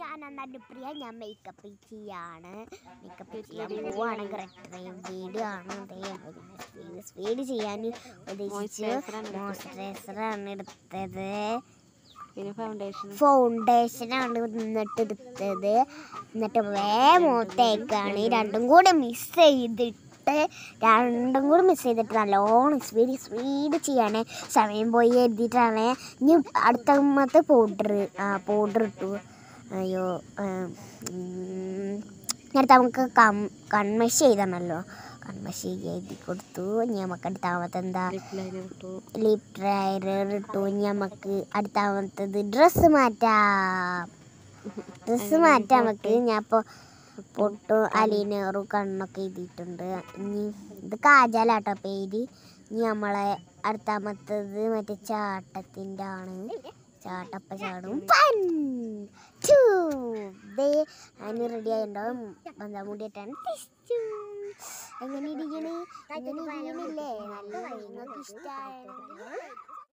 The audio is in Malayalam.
ഞാൻ എന്നാലും പ്രിയ ഞാൻ മേക്കപ്പ് ചെയ്യാണ് മേക്കപ്പ് ചെയ്യാൻ പോവാണ് കറക്റ്റ് വീഡിയോ ആണ് സ്പീഡ് ചെയ്യാൻ ഉദ്ദേശിച്ച് മോയ്സ്ചറൈസറാണ് എടുത്തത് പിന്നെ ഫൗണ്ടേഷൻ ഫൗണ്ടേഷനാണ് എന്നിട്ട് എടുത്തത് എന്നിട്ട് വേ മുഖത്തേക്കാണ് രണ്ടും കൂടെ മിസ് ചെയ്തിട്ട് തൊട്ട് രണ്ടും കൂടി മിസ് ചെയ്തിട്ട് നല്ലോണം സ്പീഡ് സ്പീഡ് ചെയ്യാണ് സമയം പോയി എഴുതിയിട്ടാണ് ഇനി അടുത്ത അമ്മത്തെ പൗഡർ പൗഡർ ഇട്ടു അയ്യോ നേരത്തെ നമുക്ക് കം കൺമഷ് ചെയ്തണല്ലോ കൺമശ എഴുതി കൊടുത്തു ഇനി നമുക്ക് അടുത്താമത്തെ എന്താ ലിപ് ഡ്രയർ ഇട്ടു ഇനി നമുക്ക് അടുത്താമത്തത് ഡ്രസ്സ് മാറ്റാം ഡ്രസ്സ് മാറ്റാം നമുക്ക് ഞാൻ ഇപ്പോൾ പൊട്ടു അലിനേറു കണ്ണൊക്കെ എഴുതിയിട്ടുണ്ട് ഇനി ഇത് കാജലാട്ടോ പേര് ഇനി നമ്മളെ അടുത്താമത്തത് മറ്റേ ചാട്ടത്തിൻ്റെ ആണ് ചാട്ടപ്പ ചാടും പൻ ദേ അതിന് റെഡി ആയിട്ടുണ്ടാവും എന്താ എങ്ങനെ ഇരിക്കണേ എങ്ങനെ ഇരിക്കണില്ലേ നല്ല നിങ്ങൾക്ക് ഇഷ്ടമായിരുന്നു